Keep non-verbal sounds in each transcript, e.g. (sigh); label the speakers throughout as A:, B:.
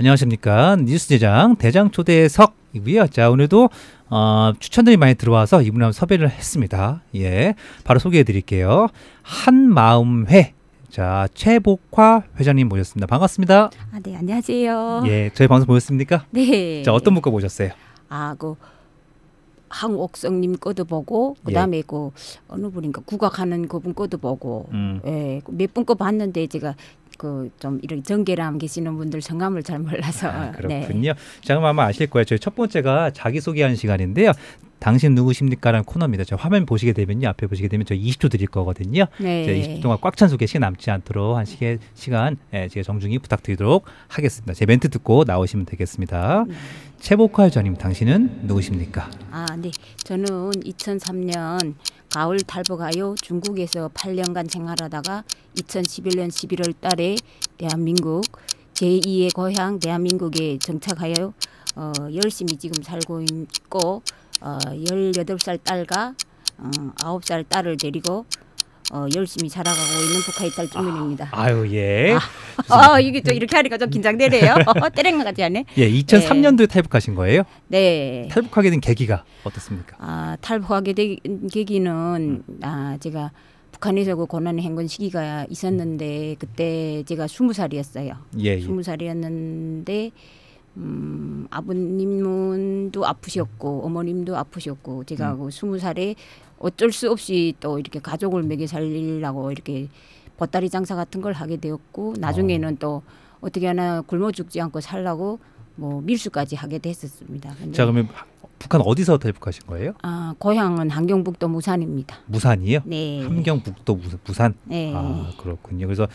A: 안녕하십니까 뉴스 대장 대장 초대석이고요. 자 오늘도 어, 추천들이 많이 들어와서 이분하고 섭외를 했습니다. 예, 바로 소개해드릴게요. 한마음회 자 최복화 회장님 모셨습니다. 반갑습니다. 아, 네
B: 안녕하세요. 예,
A: 저희 방송 보셨습니까? 네. 자 어떤 문과 보셨어요?
B: 아그 항옥성님 것도 보고 그다음에 예. 그 어느 분인가 국악하는 그분 것도 보고 음. 예몇분 거 봤는데 제가 그좀 이런 전개람 계시는 분들 성함을 잘 몰라서 아, 네. 그렇군요.
A: 네. 자 그럼 아마 아실 거예요. 저희 첫 번째가 자기 소개하는 시간인데요. 당신 누구십니까라는 코너입니다. 저 화면 보시게 되면요, 앞에 보시게 되면 저 20초 드릴 거거든요. 네. 제 20초 동안 꽉 찬 소개 시간 남지 않도록 한 시계 시간 예, 제가 정중히 부탁드리도록 하겠습니다. 제 멘트 듣고 나오시면 되겠습니다. 네. 최복화 전임 당신은 누구십니까?
B: 아, 네. 저는 2003년 가을 탈북하여 중국에서 8년간 생활하다가 2011년 11월 달에 대한민국 제2의 고향 대한민국에 정착하여 어, 열심히 지금 살고 있고 어, 18살 딸과 어, 9살 딸을 데리고 어, 열심히 자라가고 있는 북한의 딸 주민입니다. 아, 아유 예. 아, 어, 이게 또 이렇게 하니까 좀 긴장되네요. (laughs) 어, 때랭나 같지 않네. 예,
A: 2003년도에 네. 탈북하신 거예요? 네. 탈북하게 된 계기가 어떻습니까?
B: 아, 탈북하게 된 계기는 음. 아, 제가 북한에서 그 고난 행군 시기가 있었는데 그때 제가 스무 살이었어요. 예. 예. 스무 예. 살이었는데 음, 아버님도 아프셨고 어머님도 아프셨고 제가 음. 그 스무 살에 어쩔 수 없이 또 이렇게 가족을 먹여 살리려고 이렇게 보따리 장사 같은 걸 하게 되었고 나중에는 어. 또 어떻게 하나 굶어 죽지 않고 살라고 뭐 밀수까지 하게 됐었습니다.
A: 자 그러면 북한 어디서 탈북하신 거예요?
B: 아 고향은 함경북도 무산입니다.
A: 무산이요? 네. 함경북도 무산. 네. 아 그렇군요. 그래서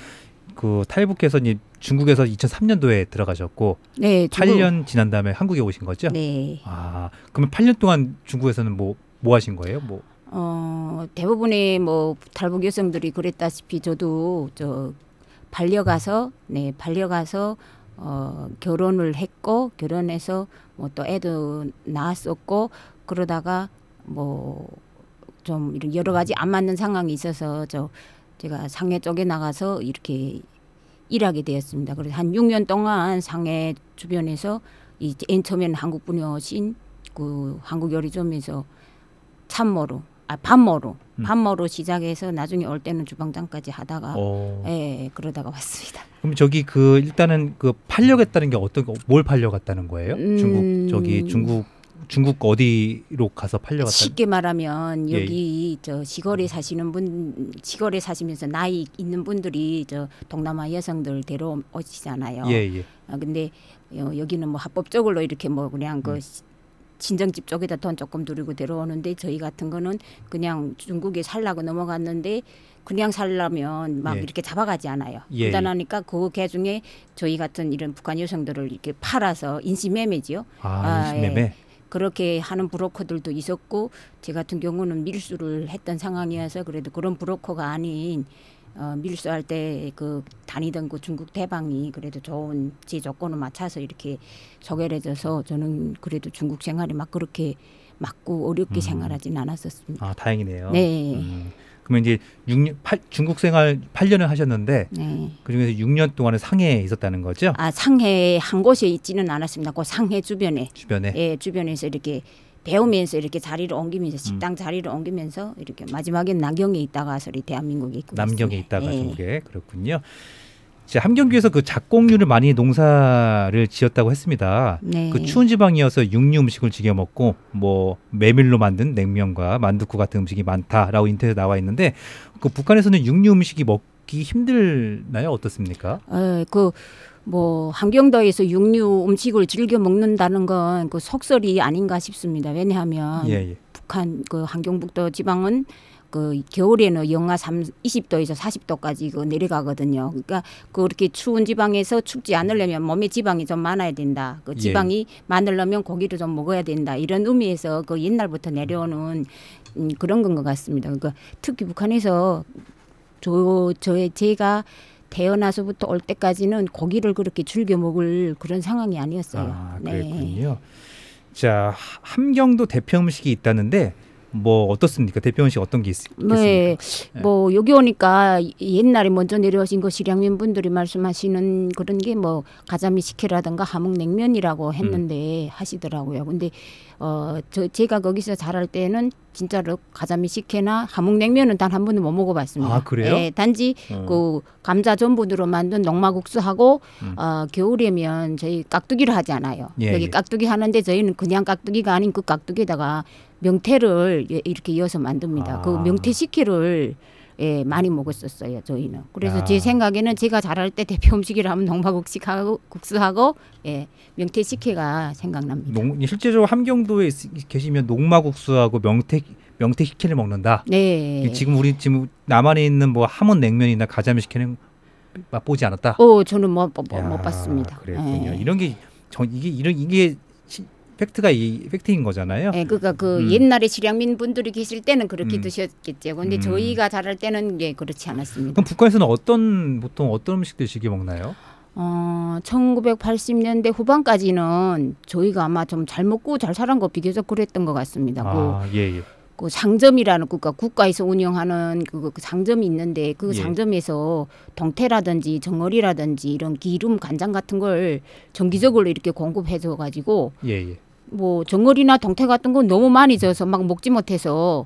A: 그 탈북해서 이제 중국에서 2003년도에 들어가셨고 네, 중국. 8년 지난 다음에 한국에 오신 거죠? 네. 아 그러면 8년 동안 중국에서는 뭐뭐 뭐 하신 거예요? 뭐
B: 어, 대부분의 뭐 탈북 여성들이 그랬다시피 저도 저 반려가서 네 반려가서 어, 결혼을 했고 결혼해서 뭐 또 애도 낳았었고 그러다가 뭐좀 이런 여러 가지 안 맞는 상황이 있어서 저 제가 상해 쪽에 나가서 이렇게 일하게 되었습니다. 그래서 한 6년 동안 상해 주변에서 이제 처음에는 한국 분녀신 그 한국 요리점에서 참모로 아, 반모로 음. 반모로 시작해서 나중에 올 때는 주방장까지 하다가 오. 어. 예, 예, 그러다가 왔습니다.
A: 그럼 저기 그 일단은 그 팔려갔다는 게 어떤 뭘 팔려갔다는 거예요? 음. 중국 저기 중국 중국 어디로 가서 팔려갔다? 쉽게
B: 말하면 예, 예. 여기 예. 저 시골에 사시는 분 시골에 사시면서 나이 있는 분들이 저 동남아 여성들 데려오시잖아요. 예, 예. 아 근데 여기는 뭐 합법적으로 이렇게 뭐 그냥 그 음. 친정집 쪽에다 돈 조금 두르고 데려오는데 저희 같은 거는 그냥 중국에 살라고 넘어갔는데 그냥 살라면 막 예. 이렇게 잡아가지 않아요. 예. 부단하니까 예. 그 개중에 저희 같은 이런 북한 여성들을 이렇게 팔아서 인신매매지요. 아, 아, 인신매매. 예. 그렇게 하는 브로커들도 있었고 제 같은 경우는 밀수를 했던 상황이어서 그래도 그런 브로커가 아닌 어, 밀수할 때 그 다니던 그 중국 대방이 그래도 좋은 제 조건을 맞춰서 이렇게 소개해줘서 저는 그래도 중국 생활이 막 그렇게 맞고 어렵게 음. 생활하진 않았었습니다.
A: 아 다행이네요. 네. 음. 그러면 이제 6년 8, 중국 생활 8년을 하셨는데 네. 그 중에서 6년 동안은 상해에 있었다는 거죠? 아
B: 상해 한 곳에 있지는 않았습니다. 그 상해 주변에 주변에 예 주변에서 이렇게 배우면서 이렇게 자리를 옮기면서 음. 식당 음. 자리를 옮기면서 이렇게 마지막엔 남경에 있다가 소리 대한민국에
A: 있고 남경에 있다가 중국에 예. 그렇군요. 자, 함경도에서 그 작곡류를 많이 농사를 지었다고 했습니다. 네. 그 추운 지방이어서 육류 음식을 즐겨 먹고 뭐 메밀로 만든 냉면과 만둣국 같은 음식이 많다라고 인터넷에 나와 있는데 그 북한에서는 육류 음식이 먹기 힘들나요? 어떻습니까?
B: 어, 그뭐 한경도에서 육류 음식을 즐겨 먹는다는 건 그 속설이 아닌가 싶습니다. 왜냐하면 예, 예. 북한 그 한경북도 지방은 그 겨울에는 영하 3, 20도에서 40도까지 그 내려가거든요. 그러니까 그렇게 추운 지방에서 춥지 않으려면 몸에 지방이 좀 많아야 된다. 그 예. 지방이 예. 많으려면 고기를 좀 먹어야 된다. 이런 의미에서 그 옛날부터 내려오는 음, 그런 건 것 같습니다. 그러니까 특히 북한에서 저 저의 제가 태어나서부터 올 때까지는 고기를 그렇게 즐겨 먹을 그런 상황이 아니었어요. 아, 네.
A: 그랬군요. 네. 자, 함경도 대표 음식이 있다는데 뭐 어떻습니까? 대표 음식 어떤 게 있, 습니까
B: 네, 네. 뭐 여기 오니까 옛날에 먼저 내려오신 그 실향민 분들이 말씀하시는 그런 게 뭐 가자미 식혜라든가 함흥냉면이라고 음. 했는데 음. 하시더라고요. 근데 어, 저 제가 거기서 자랄 때는 진짜로 가자미 식혜나 함흥냉면은 단 한 번도 못 먹어봤습니다. 아 그래요? 예, 단지 음. 그 감자 전분으로 만든 농마국수하고 음. 어, 겨울이면 저희 깍두기를 하잖아요 예, 여기 예. 깍두기 하는데 저희는 그냥 깍두기가 아닌 그 깍두기에다가 명태를 이렇게 이어서 만듭니다. 그 아. 그 명태 식혜를 예, 많이
A: 먹었었어요 저희는. 그래서 야. 제
B: 생각에는 제가 자랄 때 대표 음식이라면 농마국식하고 국수하고 예, 명태식혜가 생각납니다.
A: 농, 실제적으로 함경도에 있, 계시면 농마국수하고 명태 명태식혜를 먹는다.
B: 네. 지금
A: 우리 지금 남한에 있는 뭐 함은 냉면이나 가자면 식혜는 맛보지 않았다. 어, 저는 뭐, 뭐, 뭐 야, 못 봤습니다. 그랬군요. 예. 이런 게전 이게 이런 이게 시, 팩트가 이 팩트인 거잖아요. 네, 그러니까 그 음. 옛날에
B: 실향민 분들이 계실 때는 그렇게 음. 드셨겠죠. 근데 음. 저희가 자랄 때는 예, 그렇지
A: 않았습니다. 그럼 북한에서는 어떤 보통 어떤 음식 드시게 먹나요?
B: 어, 1980년대 후반까지는 저희가 아마 좀 잘 먹고 잘 살은 거 비교적 그랬던 것 같습니다. 아, 그, 예, 예. 그 상점이라는 국가 그러니까 국가에서 운영하는 그, 그 상점이 있는데 그 예. 상점에서 동태라든지 정어리라든지 이런 기름 간장 같은 걸 정기적으로 이렇게 공급해줘 가지고 예, 예. 뭐 정어리나 동태 같은 건 너무 많이 져서 막 먹지 못해서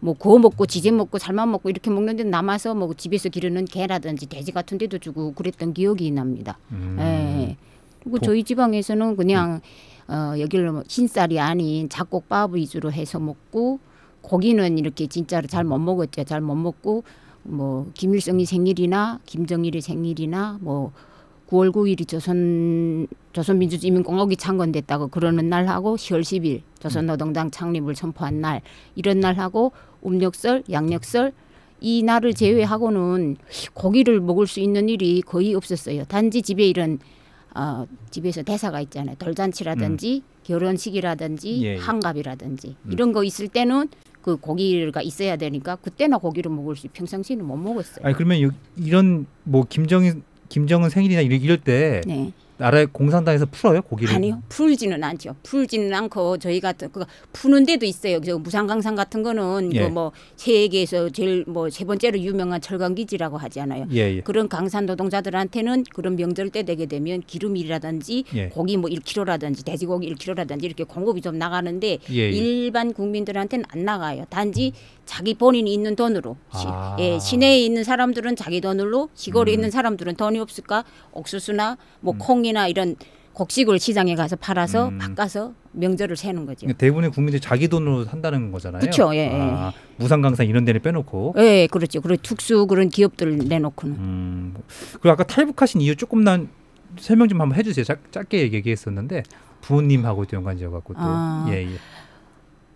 B: 뭐 구워 먹고 지져 먹고 삶아 먹고 이렇게 먹는데 남아서 뭐 집에서 기르는 개라든지 돼지 같은 데도 주고 그랬던 기억이 납니다. 음. 예. 그리고 저희 지방에서는 그냥 네. 어 여기로 흰쌀이 뭐 아닌 잡곡밥 위주로 해서 먹고 고기는 이렇게 진짜로 잘 못 먹었죠. 잘 못 먹고 뭐 김일성이 생일이나 김정일의 생일이나 뭐 9월 9일이 조선 조선민주주의인민공화국이 창건됐다고 그러는 날하고 10월 10일 조선노동당 창립을 선포한 날 이런 날하고 음력설, 양력설 이 날을 제외하고는 고기를 먹을 수 있는 일이 거의 없었어요. 단지 집에 이런 어, 집에서 대사가 있잖아요. 돌잔치라든지 음. 결혼식이라든지 예, 예. 한갑이라든지 음. 이런 거 있을 때는 그 고기가 있어야 되니까 그때나 고기를 먹을 수 평상시에는 못 먹었어요.
A: 아 그러면 이런 뭐 김정인 김정은 생일이나 이럴 때 네. 나라의 공산당에서 풀어요 고기를? 아니요
B: 풀지는 않죠. 풀지는 않고 저희가 그 푸는 데도 있어요. 저 무상강산 같은 거는 그 예. 그뭐 세계에서 제일 뭐 세 번째로 유명한 철강 기지라고 하잖아요. 예, 예. 그런 강산 노동자들한테는 그런 명절 때 되게 되면 기름이라든지 예. 고기 뭐 1kg라든지 돼지고기 1kg라든지 이렇게 공급이 좀 나가는데 예, 예. 일반 국민들한테는 안 나가요. 단지 자기 본인이 있는 돈으로 아. 시, 예, 시내에 있는 사람들은 자기 돈으로 시골에 음. 있는 사람들은 돈이 없을까 옥수수나 뭐콩 음. 시이나 이런 곡식을 시장에 가서 팔아서 음. 바꿔서 명절을 세는 거죠.
A: 대부분의 국민들이 자기 돈으로 산다는 거잖아요. 그렇죠. 예, 아, 예. 무상강산 이런 데를 빼놓고.
B: 예, 그렇죠. 그리고 특수 그런 기업들 을 내놓고는. 음.
A: 그리고 아까 탈북하신 이유 조금 난 설명 좀 한번 해주세요. 짧, 게 얘기했었는데 부모님하고 연관지어 갖고 또. 아. 예, 예.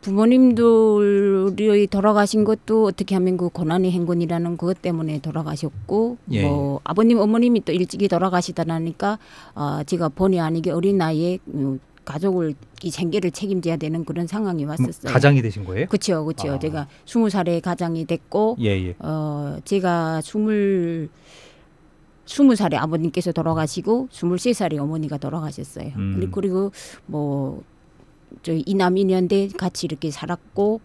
B: 부모님들이 돌아가신 것도 어떻게 하면 그 고난의 행군이라는 그것 때문에 돌아가셨고 예. 뭐 아버님 어머님이 또 일찍이 돌아가시다라니까 아 제가 본의 아니게 어린 나이에 음, 가족을 이 생계를 책임져야 되는 그런 상황이 뭐 왔었어요. 가장이 되신 거예요? 그렇죠, 그렇죠. 아. 제가 스무 살에 가장이 됐고, 예, 예. 어 제가 스물 스무 살에 아버님께서 돌아가시고 스물세 살에 어머니가 돌아가셨어요. 음. 그리고 뭐저 이남이년대 같이 이렇게 살았고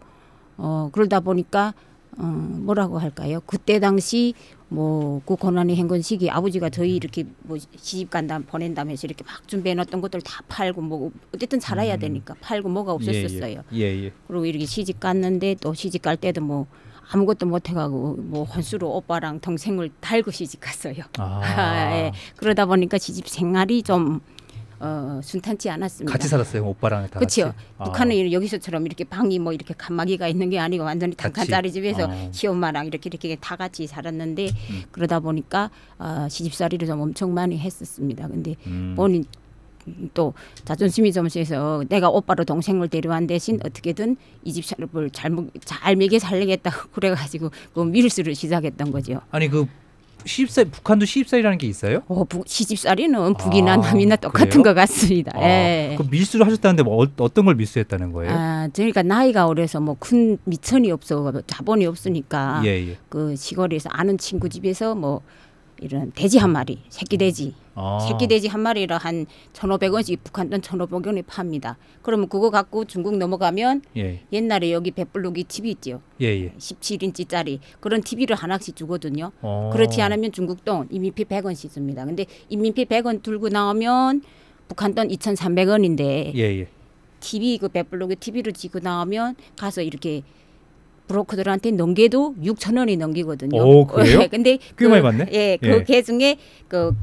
B: 어 그러다 보니까 어 뭐라고 할까요? 그때 당시 뭐그 고난의 행군 시기 아버지가 저희 음. 이렇게 뭐 시집 간다 보낸다면서 이렇게 막 준비해 놨던 것들 다 팔고 뭐 어쨌든 살아야 음. 되니까 팔고 뭐가 예, 예. 없었었어요. 예, 예. 예, 그리고 이렇게 시집 갔는데 또 시집 갈 때도 뭐 아무것도 못해가고 뭐 혼수로 오빠랑 동생을 달고 시집 갔어요. 아. (laughs) 예. 그러다 보니까 시집 생활이 좀 어, 어, 순탄치 않았습니다. 같이 살았어요,
A: 오빠랑 다. 그렇죠. 북한은
B: 여기서처럼 이렇게 방이 뭐 이렇게 칸막이가 있는 게 아니고 완전히 단칸짜리 집에서 아. 시엄마랑 이렇게 이렇게 다 같이 살았는데 음. 그러다 보니까 어, 시집살이를 좀 엄청 많이 했었습니다. 근데 음. 본인 또 자존심이 좀 세서 내가 오빠로 동생을 데려온 대신 음. 어떻게든 이집사을 잘, 잘 먹게 살리겠다 그래가지고 그 밀수를 시작했던 거죠.
A: 아니 그 시집살 북한도 시집살이라는 게 있어요? 어, 부,
B: 시집살이는 북이나 아, 남이나 똑같은 그래요? 것 같습니다. 아, 예. 그
A: 밀수를 하셨다는데 뭐 어, 떤걸 밀수했다는 거예요?
B: 아, 저희가 나이가 어려서 뭐 큰 미천이 없어 자본이 없으니까 예, 예. 그 시골에서 아는 친구 집에서 뭐 이런 돼지 한 마리, 새끼 음. 돼지 아. 새끼 돼지 한마리로한1 5 0 0 원씩 북한 돈1 5 0 0 원에 팝니다. 그러면 그거 갖고 중국 넘어가면 예. 옛날에 여기 백블록이 TV 있죠 예예. 17인치짜리 그런 TV를 하나씩 주거든요.
A: 아. 그렇지 않으면
B: 중국 돈인민0 0 원씩 줍니다. 근데 인민0 0원 들고 나오면 북한 돈2 3 0 0 원인데 예예. TV 그백블록에 TV를 지고 나오면 가서 이렇게 브로커들한테 넘겨도 6천 원이 넘기거든요. 오, 그래요? (laughs) 네, 근데 꽤 그, 많이 받네. 예, 그개 예. 중에 그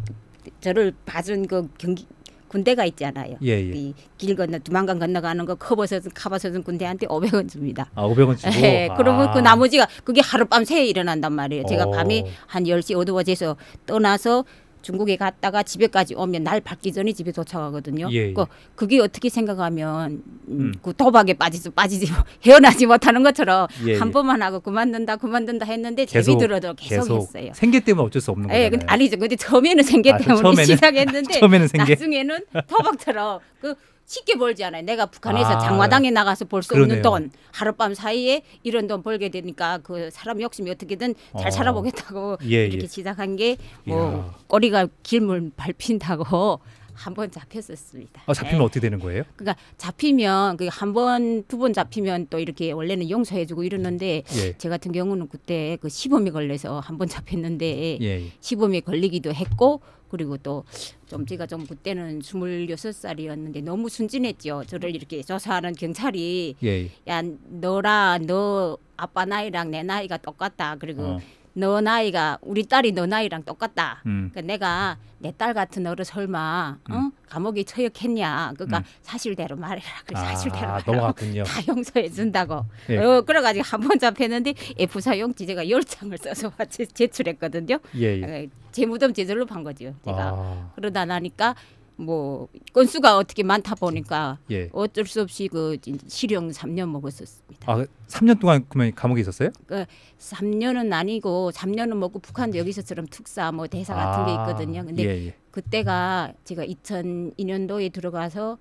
B: 저를 봐준 그 경기 군대가 있잖아요. 예, 예. 이길 건너 두만강 건너가는 거 커버서든 카버서든 군대한테 500원 줍니다. 아, 500원 주고. 예, 아. 그러면 그 나머지가 그게 하룻밤 새에 일어난단 말이에요. 제가 오. 어. 밤에 한 10시 어두워져서 떠나서 중국에 갔다가 집에까지 오면 날 밝기 전에 집에 도착하거든요. 예, 예. 그 그게 어떻게 생각하면 음, 음. 그 도박에 빠지지 빠지지 (laughs) 헤어나지 못하는 것처럼 예, 예, 한 번만 하고 그만둔다 그만둔다 했는데 재미 들어도 계속,
A: 했어요. 생계 때문에 어쩔 수 없는 예,
B: 거예요. 근데 아니죠. 근데 처음에는 생계 아, 때문에 처음에는, 시작했는데 (laughs) 처음에는 생계. 나중에는 도박처럼 그 쉽게 벌지 않아요. 내가 북한에서 아, 장마당에 나가서 벌수 없는 돈 하룻밤 사이에 이런 돈 벌게 되니까 그 사람 욕심이 어떻게든 잘 어. 살아보겠다고 예, 이렇게 예. 시작한 게 뭐 꼬리가 길면 밟힌다고 한번 잡혔었습니다. 아, 잡히면 네. 어떻게 되는 거예요? 그러니까 잡히면 그 한 번, 두 번 잡히면 또 이렇게 원래는 용서해주고 이러는데 예. 제 같은 경우는 그때 그 시범이 걸려서 한 번 잡혔는데 예. 예. 시범이 걸리기도 했고 그리고 또 좀 제가 좀 그때는 스물여섯 살이었는데 너무 순진했죠. 저를 이렇게 조사하는 경찰이 예. 예. 야 너라 너 아빠 나이랑 내 나이가 똑같다. 그리고 어. 너 나이가 우리 딸이 너 나이랑 똑같다. 음. 그러니까 내가 내 딸 같은 너를 설마 어? 음. 어? 감옥에 처역했냐. 그러니까 음. 사실대로 말해라. 그래 아, 사실대로
A: 넘어갔군요. 다
B: 용서해 준다고. 예. 어, 그래가지고 한 번 잡혔는데 F사용지 제가 열 장을 써서 (laughs) 제출했거든요. 예, 예. 제 어, 무덤 제절로 판 거죠. 제가 아. 그러다 나니까 뭐 건수가 어떻게 많다 보니까 예. 어쩔 수 없이 그 실형 3년
A: 먹었었습니다. 아, 3년 동안 그러면 감옥에 있었어요?
B: 그 3년은 아니고 3년은 먹고 북한 예. 여기서처럼 특사 뭐 대사 같은 아, 게 있거든요. 근데 예, 예. 그때가 제가 2002년도에 들어가서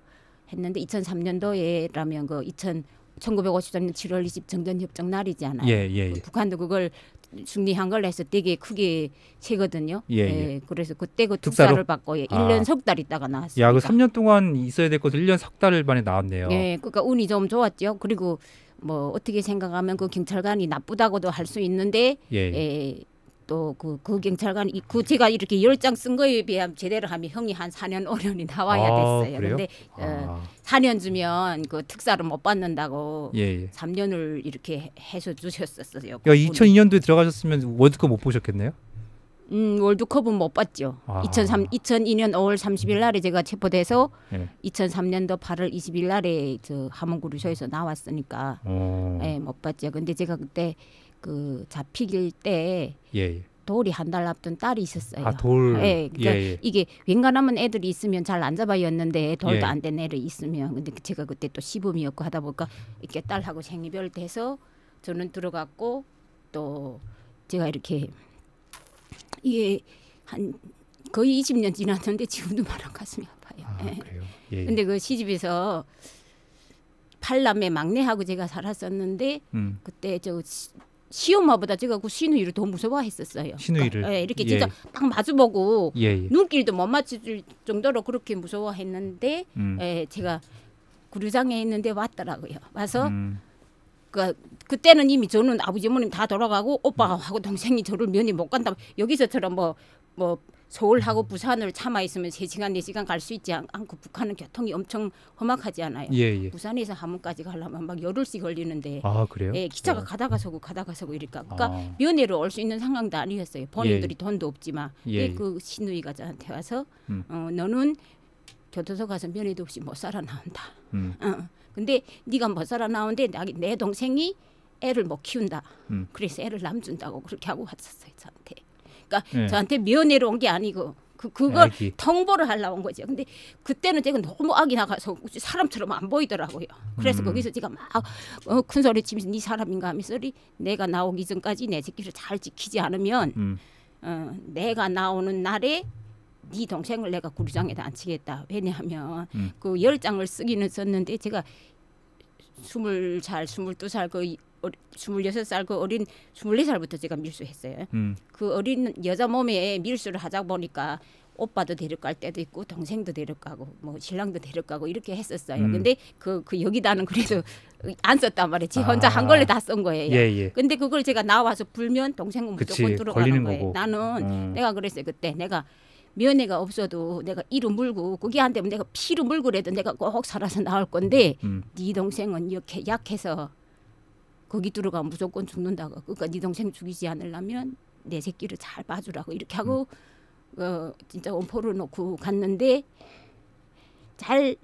B: 했는데 2003년도에라면 그 1953년 7월 20 정전협정 날이잖아요. 예, 예, 예. 북한도 그걸 중리한 걸 해서 되게 크게 채거든요. 예, 예. 예 그래서 그때 그 특사를 특사로? 받고 예, 1년 아. 석달 있다가 나왔어요. 야, 그 3년
A: 동안 있어야 될 것을 1년 석달 만에 나왔네요.
B: 예, 그러니까 운이 좀 좋았죠. 그리고 뭐 어떻게 생각하면 그 경찰관이 나쁘다고도 할 수 있는데 예. 예, 예 또그 그 경찰관 그 제가 이렇게 열장쓴 거에 비하면 제대로 하면 형이 한 4년 5년이 나와야 아, 됐어요. 그래 근데 아. 어, 4년 주면 그 특사를 못 받는다고 예, 예. 3년을 이렇게 해서 주셨었어요. 그 그러니까
A: 2002년도에 들어가셨으면 월드컵 못 보셨겠네요.
B: 음, 월드컵은 못 봤죠. 아. 2003 2002년 5월 30일 날에 제가 체포돼서 예. 2003년도 8월 20일 날에 저 하문구루소에서 나왔으니까 어. 예, 못 봤죠. 근데 제가 그때 그 잡히길 때 예. 예. 돌이 한 달 앞둔 딸이 있었어요. 아 돌. 예, 예 그러니까 예, 예. 이게 웬간하면 애들이 있으면 잘 안 잡아였는데 돌도 예. 안된 애를 있으면 근데 그 제가 그때 또 시범이었고 하다 보니까 이렇게 딸하고 생이별 돼서 저는 들어갔고 또 제가 이렇게 이게 한 거의 이십 년 지났는데 지금도 말랑 가슴이 아파요. 아, 그래요? 예. 근데 그 시집에서 팔남의 막내하고 제가 살았었는데 음. 그때 저 시엄마보다 제가 그 신우이를 더 무서워했었어요. 신우이를 그 예, 이렇게 예. 진짜 예. 딱 마주보고 예, 예. 눈길도 못 맞출 정도로 그렇게 무서워했는데 음. 예, 제가 구류장에 있는데 왔더라고요. 와서 음. 그 그때는 이미 저는 아버지 어머님 다 돌아가고 오빠하고 동생이 저를 면이 못 간다. 여기서처럼 뭐뭐 뭐, 뭐 서울하고 부산을 참아 있으면 세시간네시간 갈 수 있지 않고 북한은 교통이 엄청 험악하지 않아요. 예, 예. 부산에서 함흥까지 가려면 막 열흘씩 걸리는데 아, 그래요? 예, 기차가 네. 가다가 서고 가다가 서고 이러니까 그러니까 아. 면회로 올 수 있는 상황도 아니었어요. 본인들이 예. 예. 돈도 없지만 예. 예, 예. 그 시누이가 저한테 와서 음. 어, 너는 교도소 가서 면회도 없이 못 살아 나온다. 음. 어, 어. 근데 네가 못 살아 나온데 나, 내 동생이 애를 못 키운다. 음. 그래서 애를 남준다고 그렇게 하고 왔었어요 저한테. 거니까 그러니까 네. 저한테 면회로 온 게 아니고 그 그걸 알기. 통보를 하려 온 거죠. 근데 그때는 제가 너무 악이 나가서 사람처럼 안 보이더라고요. 그래서 음. 거기서 제가 막 어, 큰 소리 치면서 네 사람인가 하면서 내가 나오기 전까지 내 새끼를 잘 지키지 않으면 음. 어, 내가 나오는 날에 네 동생을 내가 구류장에다 앉히겠다. 왜냐하면 음. 그열 장을 쓰기는 썼는데 제가 스물 살, 스물두 살, 그 스물여섯 살그 어린 스물네 살부터 제가 밀수했어요. 음. 그 어린 여자 몸에 밀수를 하자 보니까 오빠도 데려갈 때도 있고 동생도 데려가고 뭐 신랑도 데려가고 이렇게 했었어요. 음. 근데 그, 그 여기다는 그래도 (laughs) 안 썼단 말이에요. 지 혼자 아. 한 걸레 다 쓴 거예요. 예, 예. 근데 그걸 제가 나와서 불면 동생은 무조건 들어가는 거예요. 나는 음. 내가 그랬어요. 그때 내가 면회가 없어도 내가 이루 물고 그게 안 되면 내가 피로 물고라도 내가 꼭 살아서 나올 건데 음, 음. 네 동생은 이렇게 약해서 거기 들어가 무조건 죽는다고 그러니까 네 동생 죽이지 않으려면 내 새끼를 잘 봐주라고 이렇게 하고 음. 어 진짜 원포를 놓고 갔는데 잘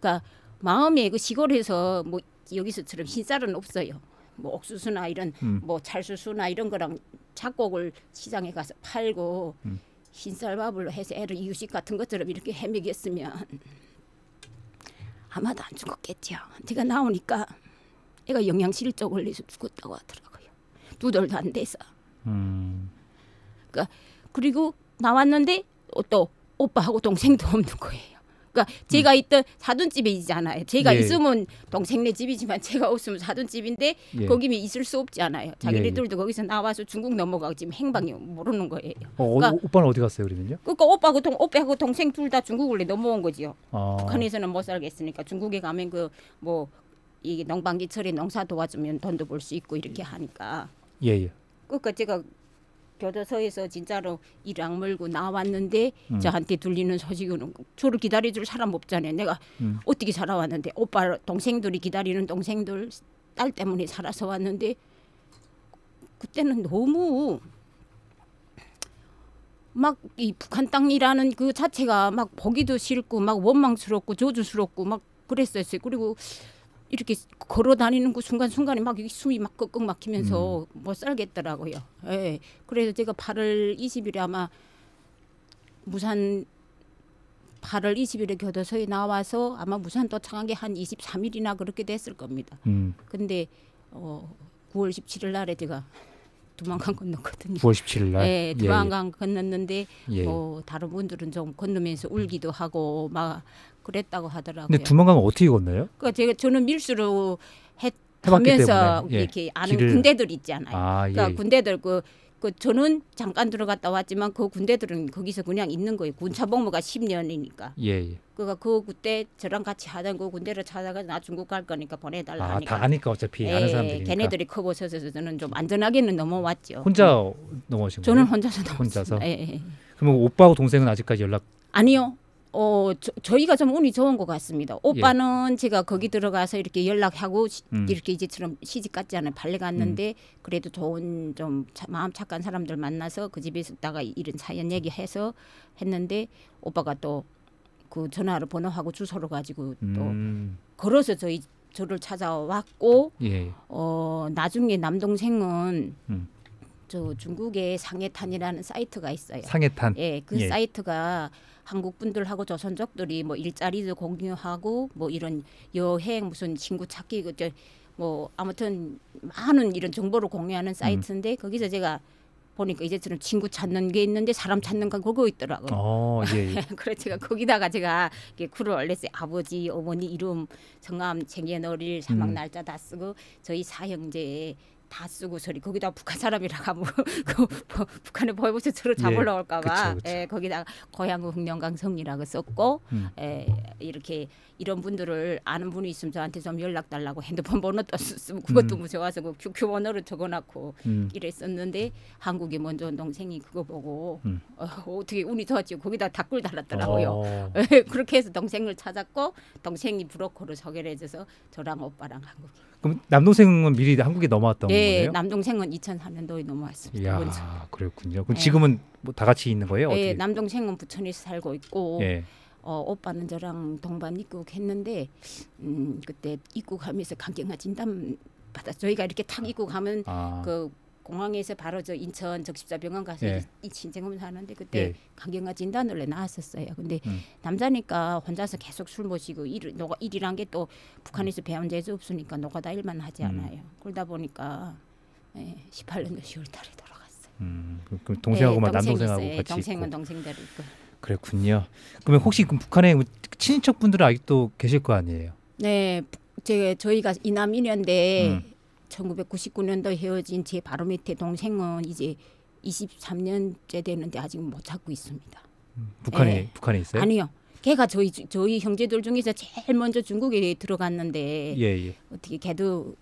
B: 그러니까 마음에 그 시골에서 뭐 여기서처럼 흰쌀은 없어요. 뭐 옥수수나 이런 음. 뭐 찰수수나 이런 거랑 작곡을 시장에 가서 팔고 음. 흰쌀밥으로 해서 애를 이유식 같은 것처럼 이렇게 헤매겠으면 아마도 안죽었겠죠요 제가 나오니까 애가 영양실조 걸려서 죽었다고 하더라고요. 두 달도 안 돼서.
A: 음.
B: 그러니까 그리고 나왔는데 또 오빠하고 동생도 없는 거예요. 그러니까 제가 음. 있던 사돈집이잖아요. 제가 예. 있으면 동생네 집이지만 (laughs) 제가 없으면 사돈집인데 예. 거기면 있을 수 없지 않아요. 자기네들도 예, 예. 거기서 나와서 중국 넘어가고 지금 행방이 모르는 거예요. 어, 어 그러니까 어,
A: 오빠는 어디 갔어요, 그러면요?
B: 그러니까 오빠하고 동 오빠하고 동생 둘 다 중국으로 넘어온 거지요.
A: 아. 북한에서는
B: 못 살겠으니까 중국에 가면 그 뭐 이게 농방기철에 농사 도와주면 돈도 벌 수 있고 이렇게 하니까. 예 예. 그러니까 제가 교도소에서 진짜로 일악 물고 나왔는데 음. 저한테 들리는 소식은 저를 기다려줄 사람 없잖아요. 내가 음. 어떻게 살아왔는데 오빠 동생들이 기다리는 동생들 딸 때문에 살아서 왔는데 그때는 너무 막 이 북한 땅이라는 그 자체가 막 보기도 싫고 막 원망스럽고 저주스럽고막 그랬었어요. 그리고 이렇게 걸어 다니는 그 순간순간에 막 숨이 막 끄끄 막히면서 음. 못 뭐 살겠더라고요. 예. 그래서 제가 8월 20일에 아마 무산 8월 20일에 교도소에 나와서 아마 무산 도착한 게 한 23일이나 그렇게 됐을 겁니다. 음. 근데 어 9월 17일 날에 제가 두만강 건넜거든요. 9월 17일 날. 예, 예, 예. 두만강 예. 건넜는데 예. 뭐 다른 분들은 좀 건너면서 울기도 하고 막 그랬다고 하더라고요. 근데 두만강은
A: 어떻게 건너요?
B: 그 제가 저는 밀수로 해면서 예. 이렇게 아는 길을... 군대들 있잖아요. 아, 예. 그러니까 군대들 그, 그 저는 잠깐 들어갔다 왔지만 그 군대들은 거기서 그냥 있는 거예요. 군차 복무가 10년이니까. 예. 예. 그러그 그러니까 그때 저랑 같이 하던 그 군대를 찾아가 나 중국 갈 거니까 보내달라 아, 하니까. 다
A: 아니까 어차피 예, 아는 사람들이니까. 걔네들이
B: 커버서서 저는 좀 안전하게는 넘어왔죠. 혼자
A: 음. 넘어오신 거예요? 저는 혼자서 넘어왔어요. 혼자서. 예. 그럼 오빠하고 동생은 아직까지 연락?
B: 아니요. 어 저, 희가좀 운이 좋은 것 같습니다. 오빠는 예. 제가 거기 들어가서 이렇게 연락하고 시, 음. 이렇게 이제처럼 시집 갔지 않아 발레 갔는데 음. 그래도 좋은 좀 차, 마음 착한 사람들 만나서 그 집에 있다가 이런 사연 얘기해서 했는데 오빠가 또 그 전화로 번호하고 주소로 가지고 또 음. 걸어서 저희 저를 찾아왔고 예. 어 나중에 남동생은 음. 저 중국의 상해탄이라는 사이트가 있어요. 상해탄. 예, 그 예. 사이트가 한국 분들하고 조선족들이 뭐 일자리도 공유하고 뭐 이런 여행 무슨 친구 찾기 그저 뭐 아무튼 많은 이런 정보를 공유하는 음. 사이트인데 음. 거기서 제가 보니까 이제처럼 친구 찾는 게 있는데 사람 찾는 건 그거 있더라고요. 어, 예, 예. (laughs) 그래서 제가 거기다가 제가 글을 올렸어요. 아버지, 어머니 이름, 성함, 생년월일, 사망 음. 날짜 다 쓰고 저희 사형제에 다 쓰고 저리 거기다 북한 사람이라가 뭐, 음. 그, 뭐 북한의 벌보스처럼 예. 잡으러올까봐 예, 예, 거기다 고향의 흑령강성이라고 썼고 음. 예, 이렇게 이런 분들을 아는 분이 있으면 저한테 좀 연락 달라고 핸드폰 번호 또 쓰고 그것도 음. 무서워서 그 QQ 번호를 적어놨고 음. 이랬었는데 한국에 먼저 동생이 그거 보고 음. 어, 어떻게 운이 좋았지 거기다 댓글 달았더라고요. 어. (laughs) 그렇게 해서 동생을 찾았고 동생이 브로커로 소개를 해줘서 저랑 오빠랑 한국에
A: 그럼 남동생은 미리 한국에 넘어왔던 네, 예, 거예요?
B: 남동생은 2004년도에 넘어왔습니다. 야,
A: 그래 그랬군요. 그럼 네. 지금은 뭐 다 같이 있는 거예요? 네,
B: 남동생은 부천에서 살고 있고 네. 어, 오빠는 저랑 동반 입국했는데 음, 그때 입국하면서 강경화 진단 받아 저희가 이렇게 탁 입국하면 아. 그 공항에서 바로 저 인천 적십자병원 가서 예. 이 진정을 하는데 그때 예. 네. 간경화 진단을 내 나왔었어요. 근데 음. 남자니까 혼자서 계속 술모시고일 노가 일이란 게 또 북한에서 음. 배운 재주 없으니까 노가다 일만 하지 음. 않아요. 음. 그러다 보니까 예, 18년도 10월달에
A: 돌아갔어요. 음, 그동생하고 예, 남동생하고 같이 동생은 동생대로 있고. 그랬군요. 그러면 혹시 그 북한에 뭐 친인척 분들은 아직도 계실 거 아니에요?
B: 네, 제 저희가 이남 1년인데 1999년도 헤어진 제 바로 밑에 동생은 이제 23년째 되는데 아직 못 찾고 있습니다. 음, 북한에 예.
A: 북한에 있어요? 아니요.
B: 걔가 저희 저희 형제들 중에서 제일 먼저 중국에 들어갔는데 예, 예. 어떻게 걔도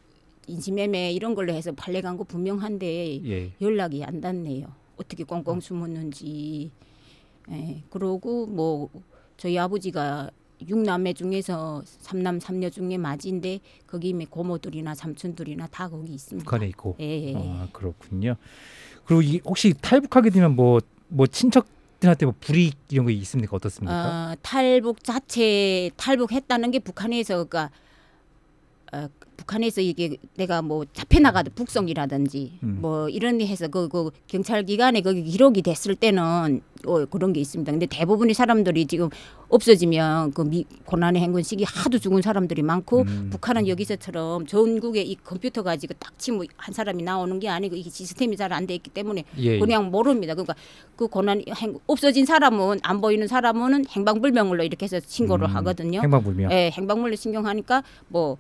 B: 인신매매 이런 걸로 해서 발레간 거 분명한데 예. 연락이 안 닿네요. 어떻게 꽁꽁 음. 숨었는지. 예. 그러고 뭐 저희 아버지가 육남매 중에서 삼남 삼녀 중에 맞인데 거기 에 고모들이나 삼촌들이나 다 거기 있습니다. 북한에 있고. 예, 예. 예. 아
A: 그렇군요. 그리고 이 혹시 탈북하게 되면 뭐뭐 뭐, 뭐 친척 한테 뭐 불이익 이런 거 있습니까? 어떻습니까?
B: 어, 탈북 자체 탈북했다는 게 북한에서 그니까 어, 북한에서 이게 내가 뭐 잡혀 나가도 음. 북송이라든지 음. 뭐 이런 데 해서 그, 그 경찰 기관에 거기 기록이 됐을 때는 어, 그런 게 있습니다. 근데 대부분의 사람들이 지금 없어지면 그 미, 고난의 행군 시기 하도 죽은 사람들이 많고 음. 북한은 여기서처럼 전국에 이 컴퓨터 가지고 딱 치면 한 사람이 나오는 게 아니고 이게 시스템이 잘 안 돼 있기 때문에 예, 예. 그냥 예. 모릅니다. 그러니까 그 고난 행 없어진 사람은 안 보이는 사람은 행방불명으로 이렇게 해서 신고를 음. 하거든요. 행방불명. 예, 행방불명 신경하니까 뭐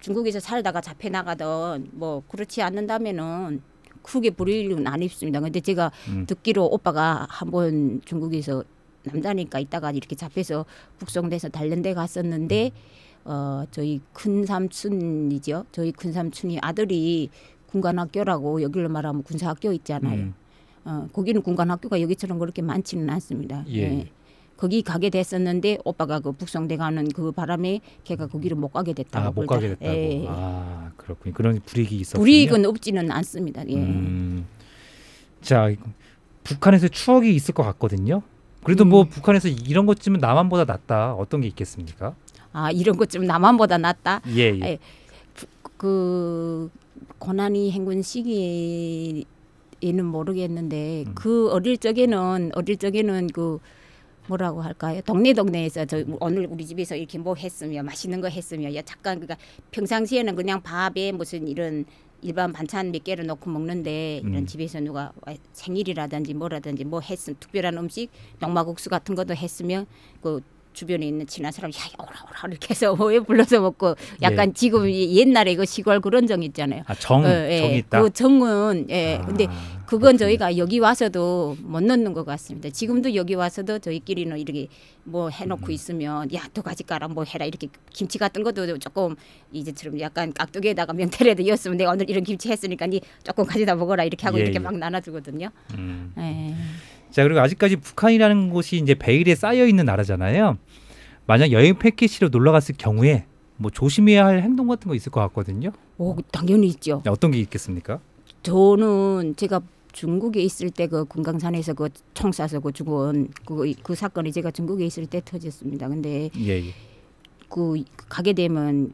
B: 중국에서 살다가 잡혀 나가던 뭐 그렇지 않는다면은 크게 부이일은안 입습니다. 근데 제가 음. 듣기로 오빠가 한번 중국에서 남자니까 있다가 이렇게 잡혀서 북송돼서 다른 데 갔었는데 음. 어 저희 큰 삼촌이죠. 저희 큰 삼촌이 아들이 군관학교라고 여기로 말하면 군사학교 있잖아요. 음. 어 거기는 군관학교가 여기처럼 그렇게 많지는 않습니다. 예. 예. 거기 가게 됐었는데 오빠가 그 북성대 가는 그 바람에 걔가 거기를 그 못 가게 됐다고. 아, 못 가게 됐다고. 예.
A: 아, 그렇군요. 그런 불이익이 있었군요. 불이익은
B: 없지는 않습니다. 예.
A: 음. 자, 북한에서 추억이 있을 것 같거든요. 그래도 뭐 음. 뭐 북한에서 이런 것쯤은 남한보다 낫다. 어떤 게 있겠습니까?
B: 아, 이런 것쯤 남한보다 낫다. 예. 예. 예. 그 고난이 행군 시기에는 모르겠는데 음. 그 어릴 적에는 어릴 적에는 그 뭐라고 할까요? 동네 동네에서 저 오늘 우리 집에서 이렇게 뭐 했으며 맛있는 거 했으며 야 잠깐 그니까 평상시에는 그냥 밥에 무슨 이런 일반 반찬 몇 개를 넣고 먹는데 이런 음. 집에서 누가 생일이라든지 뭐라든지 뭐 했음 특별한 음식 농마국수 같은 것도 했으면 그 주변에 있는 친한 사람 야 오라 오라 이렇게 해서 뭐 왜 불러서 먹고 네. 약간 예. 지금 옛날에 이거 시골 그런 정 있잖아요. 아, 정, 어, 예. 정 있다. 그 정은 예. 아. 근데 그건 저희가 여기 와서도 못 넣는 것 같습니다. 지금도 여기 와서도 저희끼리는 이렇게 뭐 해놓고 음. 있으면 야 또 가지 까라 뭐 해라 이렇게 김치 같은 것도 조금 이제처럼 약간 깍두기에다가 명태라도 이었으면 내가 오늘 이런 김치 했으니까 니 조금 가져다 먹어라 이렇게 하고 예, 이렇게 예. 막 나눠주거든요. 음.
A: 예. 자 그리고 아직까지 북한이라는 곳이 이제 베일에 쌓여 있는 나라잖아요. 만약 여행 패키지로 놀러 갔을 경우에 뭐 조심해야 할 행동 같은 거 있을 것 같거든요. 오, 당연히 있죠. 어떤 게 있겠습니까?
B: 저는 제가 중국에 있을 때그 금강산에서 그총사서그 죽은 그, 그 사건이 제가 중국에 있을 때 터졌습니다. 근데 예, 예. 그 가게 되면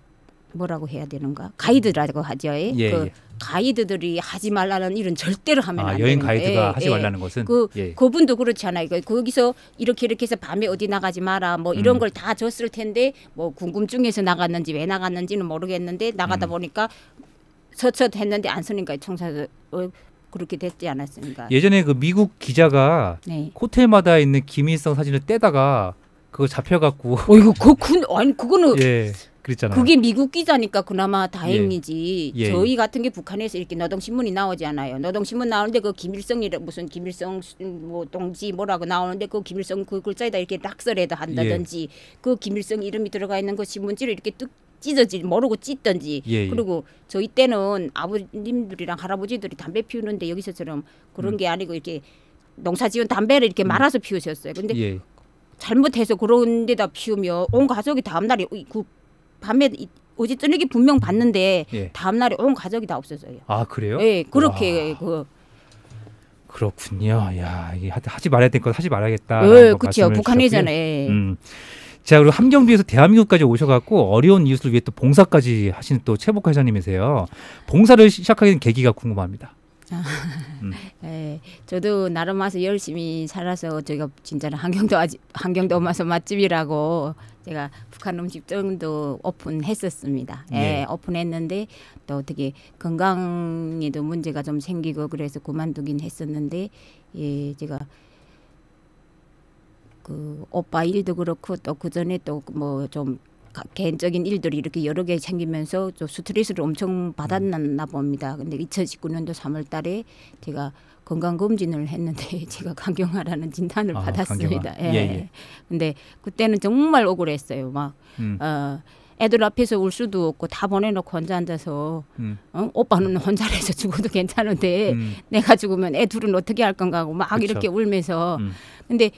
B: 뭐라고 해야 되는가 가이드라고 하죠. 예, 예 그 예. 가이드들이 하지 말라는 일은 절대로 하면 아, 안 여행 되는데. 가이드가 하지 예. 말라는
A: 것은 그 예.
B: 그분도 그렇지않아요 그 거기서 이렇게 이렇게 해서 밤에 어디 나가지 마라 뭐 이런 음. 걸다 줬을 텐데 뭐 궁금증에서 나갔는지 왜 나갔는지는 모르겠는데 나가다 음. 보니까 서쳤했는데 안서니까 청사 그렇게 됐지 않았습니까?
A: 예전에 그 미국 기자가 네. 호텔마다 있는 김일성 사진을 떼다가 그거 잡혀갖고. 어 이거 그군 아니 그거는 예. 그랬잖아요. 그게 미국
B: 기자니까 그나마 다행이지. 예. 예. 저희 같은 게 북한에서 이렇게 노동 신문이 나오지 않아요. 노동 신문 나오는데 그김일성이 무슨 김일성 뭐 동지 뭐라고 나오는데 그 김일성 그 글자에다 이렇게 낙설에다 한다든지 예. 그 김일성 이름이 들어가 있는 그 신문지를 이렇게 뜯 찢어지 모르고 찢던지 예, 예, 그리고 저희 때는 아버님들이랑 할아버지들이 담배 피우는데 여기서처럼 그런 음. 게 아니고 이렇게 농사지은 담배를 이렇게 음. 말아서 피우셨어요. 근데 예. 잘못해서 그런 데다 피우면 온 가족이 다음 날에 그 밤에 어제 저녁에 분명 봤는데 예. 다음 날에 온 가족이 다 없었어요.
A: 아 그래요? 예, 그렇게 와. 그 그렇군요. 야, 이게 하지 말아야 될것 하지 말아야겠다. 예, 그렇죠. 북한이잖아요. 예. 음. 제가 그리고 함경도에서 대한민국까지 오셔갖고 어려운 이웃을 위해 또 봉사까지 하시는 또최복 회장님이세요. 봉사를 시작하게 된 계기가 궁금합니다. 아,
B: 음. 네, (laughs) 저도 나름 와서 열심히 살아서 저희가 진짜 로함경도 아직 한경도 와서 맛집이라고 제가 북한 음식점도 오픈했었습니다. 예, 네. 오픈했는데 또 어떻게 건강에도 문제가 좀 생기고 그래서 그만두긴 했었는데 예, 제가 그 오빠 일도 그렇고 또 그전에 또 뭐 좀 개인적인 일들이 이렇게 여러 개 생기면서 좀 스트레스를 엄청 받았나 봅니다. 근데 2019년도 3월 달에 제가 건강검진을 했는데 (laughs) 제가 간경화라는 진단을 아, 받았습니다. 예, 예. 예, 예. 근데 그때는 정말 억울했어요. 막 음. 어, 애들 앞에서 울 수도 없고 다 보내놓고 혼자 앉아서 음. 어? 오빠는 (laughs) 혼자라서 죽어도 괜찮은데 음. 내가 죽으면 애 둘은 어떻게 할 건가 하고 막 그쵸. 이렇게 울면서 음. 근데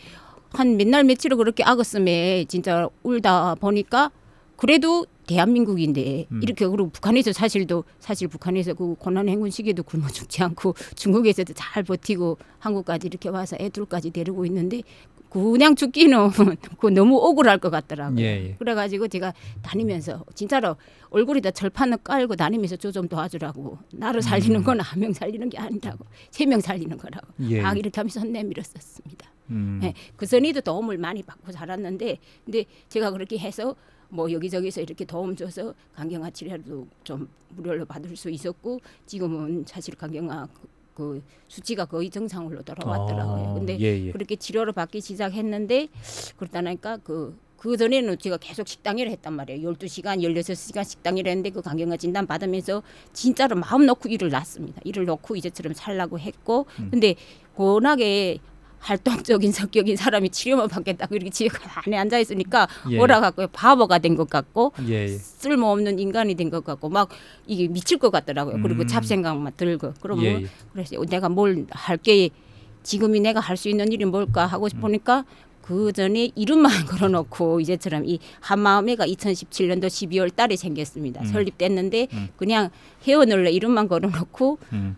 B: 한 맨날 며칠을 그렇게 악었음에 진짜 울다 보니까 그래도 대한민국인데 음. 이렇게 그리고 북한에서 사실도 사실 북한에서 그 고난 행군 시기도 굶어 죽지 않고 (laughs) 중국에서도 잘 버티고 한국까지 이렇게 와서 애둘까지 데리고 있는데 그냥 죽기는 (laughs) 그 너무 억울할 것 같더라고요. 예, 예. 그래가지고 제가 다니면서 진짜로 얼굴에다 절판을 깔고 다니면서 저 좀 도와주라고 나를 살리는 음. 건한 명 살리는 게 아니라고 세 명 살리는 거라고 예. 막 이렇게 하면서 내밀었었습니다. 음. 예, 그 선이도 도움을 많이 받고 살았는데 근데 제가 그렇게 해서 뭐 여기저기서 이렇게 도움 줘서 강경화 치료도 좀 무료로 받을 수 있었고 지금은 사실 강경화 그, 그 수치가 거의 정상으로 돌아왔더라고요. 아, 근데 예, 예. 그렇게 치료를 받기 시작했는데 그렇다 보니까 그 그전에는 제가 계속 식당일을 했단 말이에요. 열두 시간 열여섯 시간 식당일을 했는데 그 강경화 진단 받으면서 진짜로 마음 놓고 일을 놨습니다. 일을 놓고 이제처럼 살라고 했고 음. 근데 워낙에 활동적인 성격인 사람이 치료만 받겠다고 이렇게 집에 가만히 앉아 있으니까 예. 오라갖고 바보가 된 것 같고 예. 쓸모없는 인간이 된 것 같고 막 이게 미칠 것 같더라고요. 음. 그리고 잡생각만 들고 그러면 예. 그래서 내가 뭘 할게 지금이 내가 할 수 있는 일이 뭘까 하고 싶으니까 음. 그 전에 이름만 (laughs) 걸어놓고 이제처럼 이 한마음회가 2017년도 12월 달에 생겼습니다. 음. 설립됐는데 음. 그냥 회원을로 이름만 걸어놓고 음.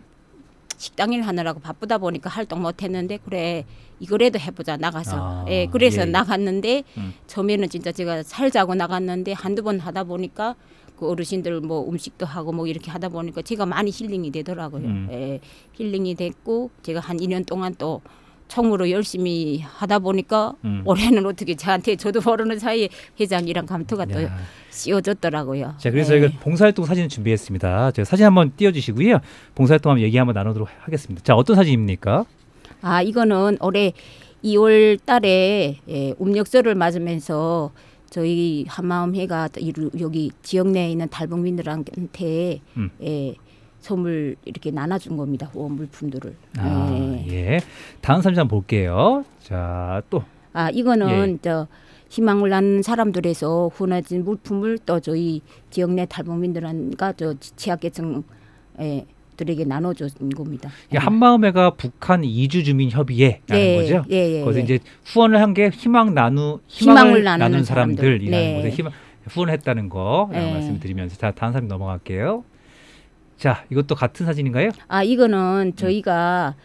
B: 식당일 하느라고 바쁘다 보니까 활동 못 했는데 그래 이거라도 해보자 나가서 아, 예 그래서 예. 예. 나갔는데 음. 처음에는 진짜 제가 살자고 나갔는데 한두 번 하다 보니까 그 어르신들 뭐 음식도 하고 뭐 이렇게 하다 보니까 제가 많이 힐링이 되더라고요 음. 예 힐링이 됐고 제가 한 (2년) 동안 또 총으로 열심히 하다 보니까 음. 올해는 어떻게 저한테 저도 모르는 사이에 회장이랑 감투가 또 씌워졌더라고요.
A: 자, 그래서 네. 봉사활동 사진을 준비했습니다. 제가 사진 한번 띄워주시고요. 봉사활동 한번 얘기 한번 나누도록 하겠습니다. 자, 어떤 사진입니까?
B: 아, 이거는 올해 2월 달에 예, 음력설을 맞으면서 저희 한마음회가 여기 지역 내에 있는 달북민들한테 음. 예, 선물 이렇게 나눠준 겁니다. 후원 어, 물품들을. 아, 네.
A: 예. 다음 삼장 볼게요. 자, 또. 아, 이거는 예.
B: 저 희망을 낳는 사람들에서 후원해진 물품을 또 저희 지역 내 탈북민들과 저 취약계층 에 예, 들에게 나눠준 겁니다.
A: 예, 한마음회가 북한 이주 주민 협의회라는 네, 거죠. 예, 예, 거기서 이제 후원을 한 게 희망 나누 희망을, 희망을 나누는, 사람들이라는 네. 곳에 희망 후원했다는 거 예. 네. 말씀드리면서 자 다음 사람 넘어갈게요. 자, 이것도 같은 사진인가요?
B: 아, 이거는 음. 저희가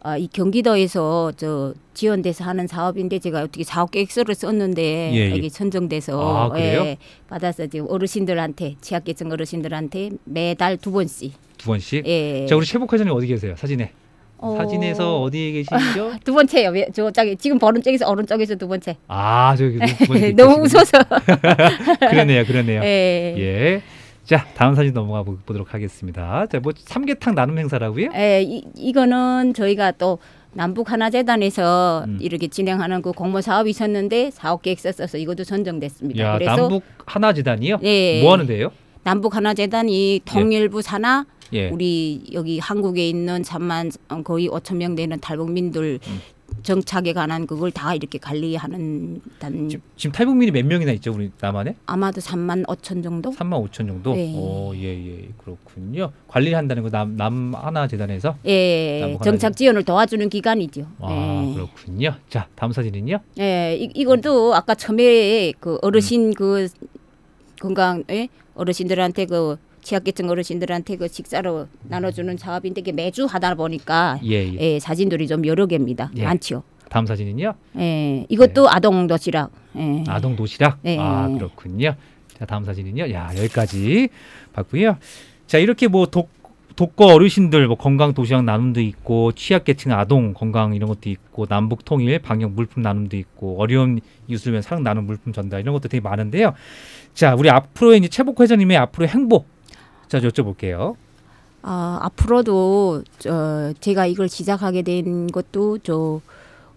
B: 아, 이 경기도에서 저 지원돼서 하는 사업인데 제가 어떻게 사업 계획서를 썼는데 예, 예. 여기 선정돼서 아, 예, 받아서 지금 어르신들한테 취약계층 어르신들한테 매달 두 번씩
A: 두 번씩. 예. 자, 우리 최복 회장님 어디 계세요? 사진에. 어... 사진에서 어디에 계시죠?
B: (laughs) 두 번째요. 저 저기 지금 오른쪽에서 오른쪽에서 두 번째. 아, 저기 두 (laughs) 번째. 너무 웃어서. (laughs) 그러네요,
A: 그러네요. 예. 예. 자 다음 사진 넘어가 보도록 하겠습니다. 자 뭐 삼계탕 나눔 행사라고요?
B: 예, 이, 거는 저희가 또 남북 하나재단에서 음. 이렇게 진행하는 그 공모 사업이 있었는데 사업 계획서 어서 이것도 선정됐습니다. 야, 그래서 남북
A: 하나재단이요? 예, 뭐 하는데요?
B: 남북 하나재단이 예. 통일부 산하 예. 우리 여기 한국에 있는 3만 어, 거의 5천 명 되는 탈북민들 음. 정착에 관한 그걸 다 이렇게 관리하는 단 지금,
A: 지금 탈북민이 몇 명이나 있죠 우리 남한에? 아마도 3만 5천 정도? 3만 5천 정도? 예예 네. 어, 예. 그렇군요. 관리한다는 거남남 하나 재단에서? 예 정착
B: 지원을 도와주는 기관이죠. 아
A: 예. 그렇군요. 자 다음 사진은요?
B: 예 이, 이것도 아까 처음에 그 어르신 음. 그 건강 예? 어르신들한테 그 취약계층 어르신들한테 그 식사로 나눠주는 사업인데 이게 매주 하다 보니까 예, 예. 예 사진들이 좀 여러 개입니다. 예. 많죠
A: 다음 사진은요?
B: 예, 이것도 네. 아동 도시락.
A: 예. 아동 도시락. 예. 아 예. 그렇군요. 자 다음 사진은요. 야 여기까지 봤고요. 자 이렇게 뭐 독, 독거 어르신들 뭐 건강 도시락 나눔도 있고 취약계층 아동 건강 이런 것도 있고 남북 통일 방역 물품 나눔도 있고 어려운 이웃을 위한 사랑 나눔 물품 전달 이런 것도 되게 많은데요. 자 우리 앞으로의 이제 최복 회장님의 앞으로 행복 자, 여쭤볼게요.
B: 아, 앞으로도 저 제가 이걸 시작하게 된 것도 저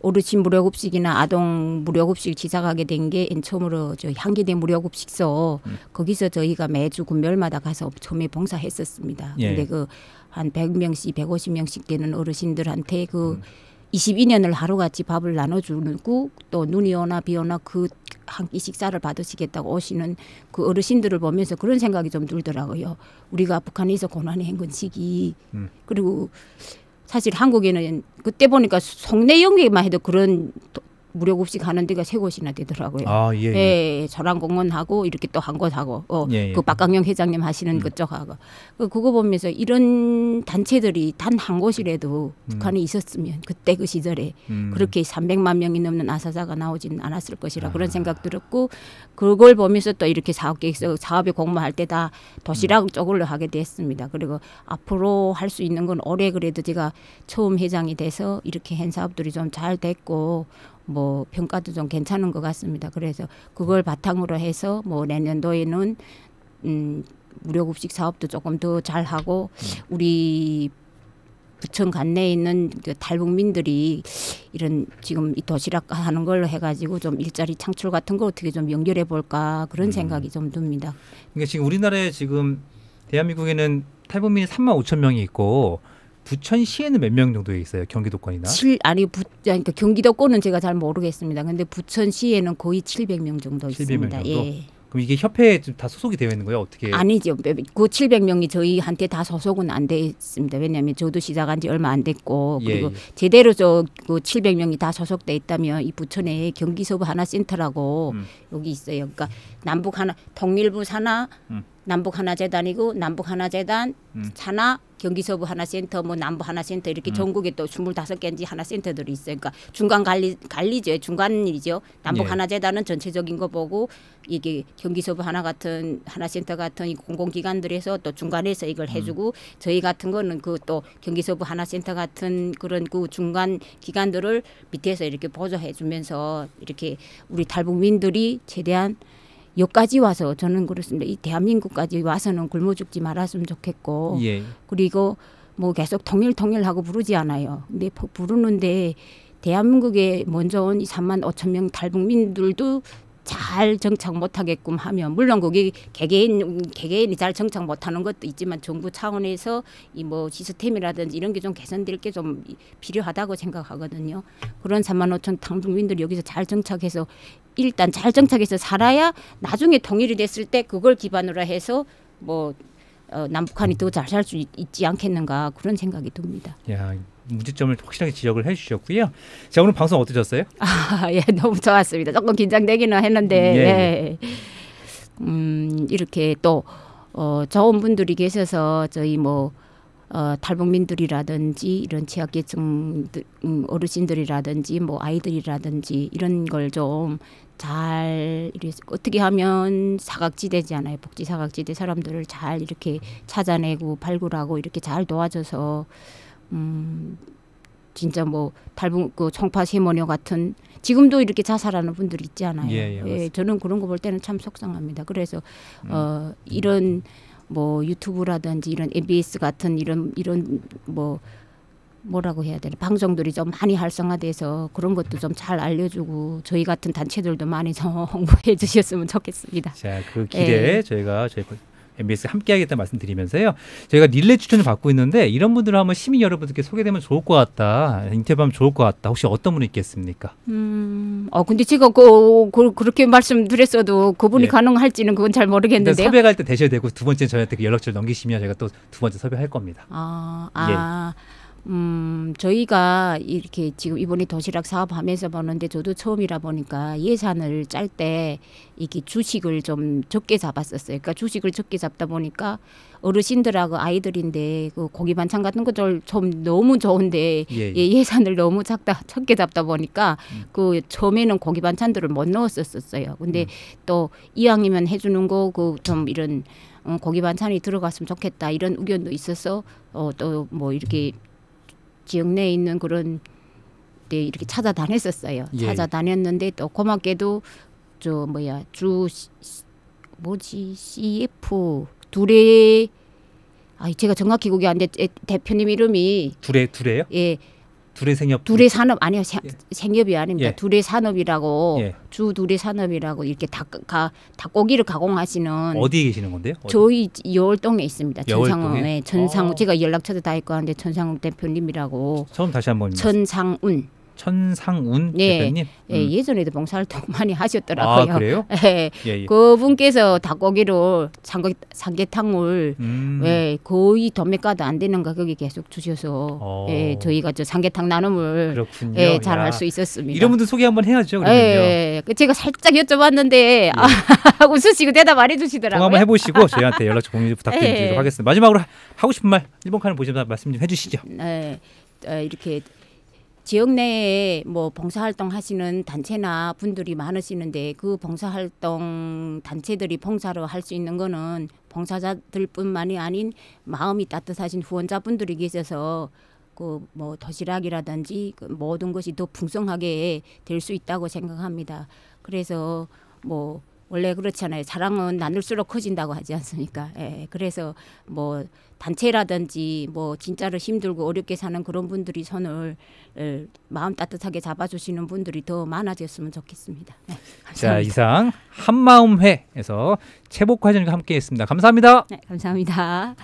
B: 어르신 무료급식이나 아동 무료급식 시작하게 된 게 처음으로 저 향기대 무료급식소 음. 거기서 저희가 매주 금요일마다 가서 처음에 봉사했었습니다. 예. 근데 그 한1 0 0명씩1 5 0 명씩 되는 어르신들한테 그 음. 22년을 하루같이 밥을 나눠주고 또 눈이 오나 비 오나 그 한 끼 식사를 받으시겠다고 오시는 그 어르신들을 보면서 그런 생각이 좀 들더라고요. 우리가 북한에서 고난의 행군 시기 음. 그리고 사실 한국에는 그때 보니까 속내 연기만 해도 그런 무력 없이 가는 데가 세 곳이나 되더라고요. 아, 예, 예. 예 공원하고 이렇게 또 한곳 하고 어, 예, 예. 그 박강영 회장님 하시는 음. 그쪽 하고 그, 그거 보면서 이런 단체들이 단 한 곳이라도 음. 북한에 있었으면 그때 그 시절에 음. 그렇게 300만 명이 넘는 아사자가 나오진 않았을 것이라 아. 그런 생각 들었고 그걸 보면서 또 이렇게 사업 계획서 사업에 공모할 때 다 도시락 음. 쪽으로 하게 됐습니다. 그리고 앞으로 할 수 있는 건 올해 그래도 제가 처음 회장이 돼서 이렇게 한 사업들이 좀 잘 됐고 뭐 평가도 좀 괜찮은 것 같습니다. 그래서 그걸 바탕으로 해서 뭐 내년도에는 음 무료 급식 사업도 조금 더 잘하고 음. 우리 부천 관내에 있는 그 탈북민들이 이런 지금 이 도시락 하는 걸로 해가지고 좀 일자리 창출 같은 거 어떻게 좀 연결해 볼까 그런 음. 생각이 좀 듭니다.
A: 그러니까 지금 우리나라에 지금 대한민국에는 탈북민이 3만 5천 명이 있고 부천시에는 몇 명 정도에 있어요? 경기도권이나? 7
B: 아니 부 그러니까 경기도권은 제가 잘 모르겠습니다. 근데 부천시에는 거의 700명 정도 700명 있습니다. 정도? 예.
A: 그럼 이게 협회에 다 소속이 되어 있는 거예요? 어떻게?
B: 아니죠. 그 700명이 저희한테 다 소속은 안 돼 있습니다. 왜냐하면 저도 시작한 지 얼마 안 됐고 예, 그리고 예, 제대로 저그 700명이 다 소속돼 있다면 이 부천에 경기서부 하나 센터라고 음. 여기 있어요. 그러니까 남북 하나 동일부 산하 음. 남북 하나 재단이고 남북 하나 재단 음. 산하 경기 서부 하나 센터, 뭐 남부 하나 센터 이렇게 음. 전국에 또 스물다섯 개인지 하나 센터들이 있어요. 그러니까 중간 관리 관리죠, 중간이죠. 남북 예. 하나 재단은 전체적인 거 보고 이게 경기 서부 하나 같은 하나 센터 같은 이 공공기관들에서 또 중간에서 이걸 음. 해주고 음. 저희 같은 거는 그 또 경기 서부 하나 센터 같은 그런 그 중간 기관들을 밑에서 이렇게 보조해주면서 이렇게 우리 탈북민들이 최대한 여기까지 와서 저는 그렇습니다. 이 대한민국까지 와서는 굶어 죽지 말았으면 좋겠고 예. 그리고 뭐 계속 통일 통일하고 부르지 않아요. 근데 부르는데 대한민국에 먼저 온 이 3만 5천 명 탈북민들도 잘 정착 못하게끔 하면 물론 거기 개개인 개개인이 잘 정착 못하는 것도 있지만 정부 차원에서 이 뭐 시스템이라든지 이런 게 좀 개선될 게 좀 필요하다고 생각하거든요. 그런 3만 5천 당중민들이 여기서 잘 정착해서 일단 잘 정착해서 살아야 나중에 통일이 됐을 때 그걸 기반으로 해서 뭐 어, 남북한이 더 잘 살 수 있지 않겠는가 그런 생각이 듭니다.
A: 야, 문제점을 확실하게 지적을 해주셨고요. 자 오늘 방송 어떠셨어요?
B: 아예 (laughs) 너무 좋았습니다. 조금 긴장되기는 했는데 음, 예. 예. 음 이렇게 또 어, 좋은 분들이 계셔서 저희 뭐 어, 탈북민들이라든지 이런 취약계층 음, 어르신들이라든지 뭐 아이들이라든지 이런 걸 좀 잘 어떻게 하면 사각지대잖아요 복지 사각지대 사람들을 잘 이렇게 찾아내고 발굴하고 이렇게 잘 도와줘서 음, 진짜 뭐달분그 청파 세모녀 같은 지금도 이렇게 자살하는 분들 있지 않아요. 예, 예, 예 저는 그런 거 볼 때는 참 속상합니다. 그래서 음. 어 이런 뭐 유튜브라든지 이런 MBS 같은 이런 이런 뭐 뭐라고 해야 되나 방송들이 좀 많이 활성화돼서 그런 것도 좀 잘 알려주고 저희 같은 단체들도 많이 좀 (laughs) 홍보해 주셨으면 좋겠습니다.
A: 자그기대 예. 저희가 저희 MBS 함께하겠다 말씀드리면서요. 저희가 릴레이 추천을 받고 있는데 이런 분들을 한번 시민 여러분들께 소개되면 좋을 것 같다. 인터뷰하면 좋을 것 같다. 혹시 어떤 분이 있겠습니까?
B: 음, 어 근데 제가 그, 그 그렇게 말씀드렸어도 그분이 예. 가능할지는 그건 잘 모르겠는데요. 섭외할
A: 때 되셔야 되고 두 번째 저희한테 그 연락처를 넘기시면 제가또 두 번째 섭외할 겁니다.
B: 아, 예. 아. 예. 음, 저희가 이렇게 지금 이번에 도시락 사업하면서 보는데 저도 처음이라 보니까 예산을 짤 때 이게 주식을 좀 적게 잡았었어요. 그러니까 주식을 적게 잡다 보니까 어르신들하고 아이들인데 그 고기 반찬 같은 거좀 너무 좋은데 예, 예. 예 산을 너무 작다 적게 잡다 보니까 음. 그 처음에는 고기 반찬들을 못 넣었었어요. 근데 음. 또 이왕이면 해주는 거 그 좀 이런 음, 고기 반찬이 들어갔으면 좋겠다 이런 의견도 있어서 어, 또 뭐 이렇게 지역 내에 있는 그런 데 이렇게 찾아다녔었어요. 예. 찾아다녔는데 또 고맙게도 저 뭐야 주 뭐지 CF 둘의 아 제가 정확히 그게 안 돼. 대표님 이름이
A: 둘의 둘의요? 예. 둘의 생협 둘의
B: 산업 아니요 예. 생협이 아닙니다 예. 둘의 산업이라고 예. 주 둘의 산업이라고 이렇게 닭, 가, 닭고기를 가공하시는 어디에 계시는
A: 건데요? 어디? 저희
B: 여월동에 있습니다 전상훈 네, 전상훈 어. 제가 연락처도 다 있고 하는데 전상훈 대표님이라고
A: 처음 다시 한번
B: 전상훈
A: 천상운 예, 대표님.
B: 예, 음. 예, 예전에도 봉사활동 (laughs) 많이 하셨더라고요. 아, 그래요? (laughs) 예, 예, 예. 그분께서 닭고기를 삼계, 삼계탕을 음. 예, 거의 도매가도 안 되는 가격에 계속 주셔서 어. 예, 저희가 저 삼계탕 나눔을 예, 잘 할 수 있었습니다. 이런 분들
A: 소개 한번 해야죠. 그러면요. 예,
B: 예. 제가 살짝 여쭤봤는데 예. 아, (laughs) 웃으시고 대답 안 해주시더라고요. 한번 해보시고 저희한테 연락
A: 좀 부탁드리도록 예. 하겠습니다. 마지막으로 하고 싶은 말 일본 칸을 보시면서 말씀 좀 해주시죠.
B: 네, 어, 이렇게. 지역 내에 뭐 봉사활동 하시는 단체나 분들이 많으시는데 그 봉사활동 단체들이 봉사로 할 수 있는 거는 봉사자들뿐만이 아닌 마음이 따뜻하신 후원자분들이 계셔서 그 뭐 도시락이라든지 그 모든 것이 더 풍성하게 될 수 있다고 생각합니다. 그래서 뭐 원래 그렇잖아요. 자랑은 나눌수록 커진다고 하지 않습니까? 예. 그래서 뭐 단체라든지 뭐 진짜로 힘들고 어렵게 사는 그런 분들이 손을 예, 마음 따뜻하게 잡아주시는 분들이 더 많아졌으면 좋겠습니다.
A: 예, 자 이상 한마음회에서 최복화 전과 함께했습니다. 감사합니다. 네, 감사합니다.